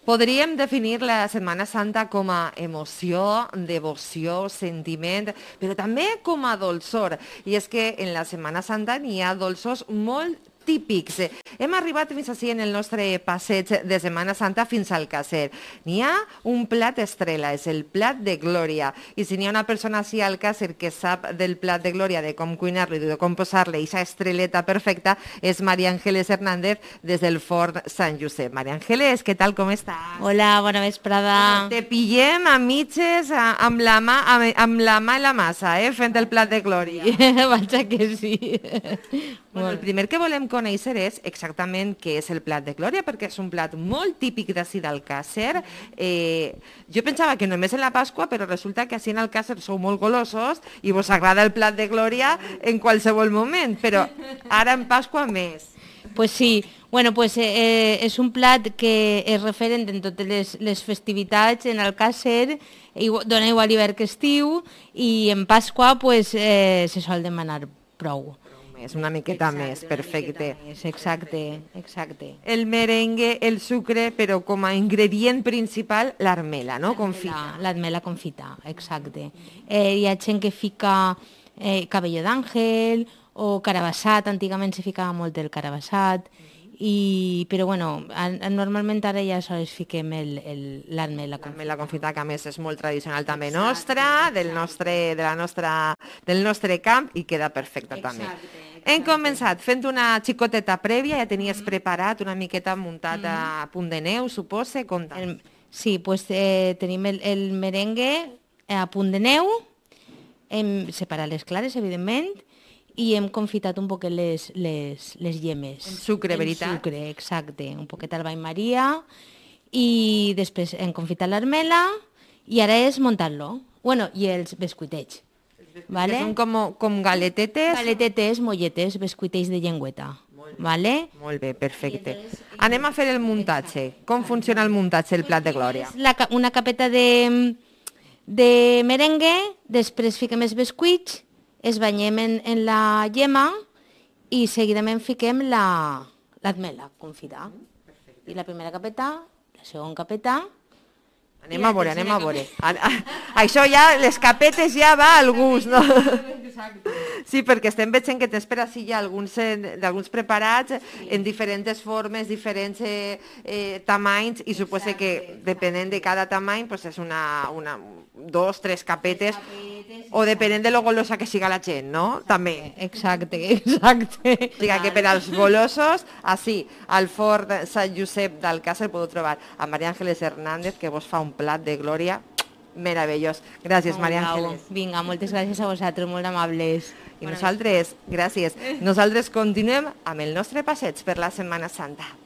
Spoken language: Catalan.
Podríem definir la Setmana Santa com a emoció, devoció, sentiment, però també com a dolçor. I és que en la Setmana Santa n'hi ha dolços molt típics. Hem arribat fins així en el nostre passeig de Setmana Santa fins al caser. N'hi ha un plat estrella, és el plat de glòria. I si n'hi ha una persona així al caser que sap del plat de glòria, de com cuinar-lo i de com posar-li aquesta estreleta perfecta, és Maria Ángeles Hernández des del Forn Sant Josep. Maria Ángeles, què tal, com està? Hola, bona vesprada. Te pillem a mitges amb la mà, amb, amb la mà i la massa, eh, fent el plat de glòria. Vaja que sí. Bueno, el primer que volem conèixer és exactament què és el plat de Glòria, perquè és un plat molt típic d'ací d'Alcàsser. Mm-hmm. Eh, jo pensava que només en la Pasqua, però resulta que ací en Alcàsser sou molt golosos i vos agrada el plat de Glòria en qualsevol moment, però ara en Pasqua més. Pues sí, bueno, pues, eh, eh és un plat que és referent en totes les, les festivitats en Alcàsser, i dona igual hivern que estiu, i en Pasqua pues, eh, se sol demanar prou més, una miqueta exacte, més, perfecte. Miqueta més, exacte, exacte. El merengue, el sucre, però com a ingredient principal, l'armela, no? Confita. L'armela confita, exacte. Eh, hi ha gent que fica eh, cabello d'àngel o carabassat, antigament se ficava molt el carabassat, i, però bueno, normalment ara ja sols fiquem l'armela confita. La confita que a més és molt tradicional també Exacte. nostra, del nostre, de la nostra, del nostre camp i queda perfecta Exacte. també. Hem començat fent una xicoteta prèvia, ja tenies mm-hmm. preparat una miqueta muntat a mm-hmm. punt de neu, suposa, El, Sí, pues, eh, tenim el, el merengue a punt de neu, hem separat les clares, evidentment, i hem confitat un poquet les, les, les llemes. En sucre, en veritat? En sucre, exacte. Un poquet al bany maria i després hem confitat l'armela i ara és muntar-lo. Bueno, i els bescuitets. ¿vale? Que son como com galetetes. Galetetes, molletes, bescuitéis de llengüeta. vale? molt bé perfecte. Eh, Anem a fer el muntatge. Com funciona el muntatge, el plat de glòria? La, una capeta de, de merengue, després fiquem els bescuits, es banyem en, en la yema i seguidament fiquem l'atmela la, mela mm, Perfecte. I la primera capeta, la segona capeta, Anem a veure, anem a veure. això ja, les capetes ja va al gust, no? Sí, perquè estem veient que t'espera sí, hi ha alguns, eh, alguns preparats en diferents formes, diferents eh, eh tamanys, i suposo que depenent de cada tamany, pues és una, una, dos, tres capetes, o depenent de lo golosa que siga la gent, no? També. Exacte, exacte. O sigui que per als golosos, així, al Fort Sant Josep del Càcer podeu trobar a Maria Àngeles Hernández, que vos fa un plat de glòria meravellós. Gràcies, oh, Maria Àngeles. Vinga, moltes gràcies a vosaltres, molt amables. I nosaltres, gràcies, nosaltres continuem amb el nostre passeig per la Setmana Santa.